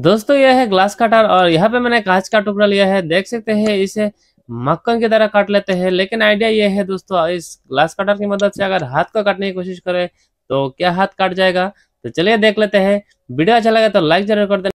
दोस्तों यह है ग्लास कटर और यहाँ पे मैंने कांच का टुकड़ा लिया है देख सकते हैं इसे मक्खन की तरह काट लेते हैं लेकिन आइडिया यह है दोस्तों इस ग्लास कटर की मदद से अगर हाथ को काटने की कोशिश करें तो क्या हाथ काट जाएगा तो चलिए देख लेते हैं वीडियो अच्छा लगे तो लाइक जरूर कर देना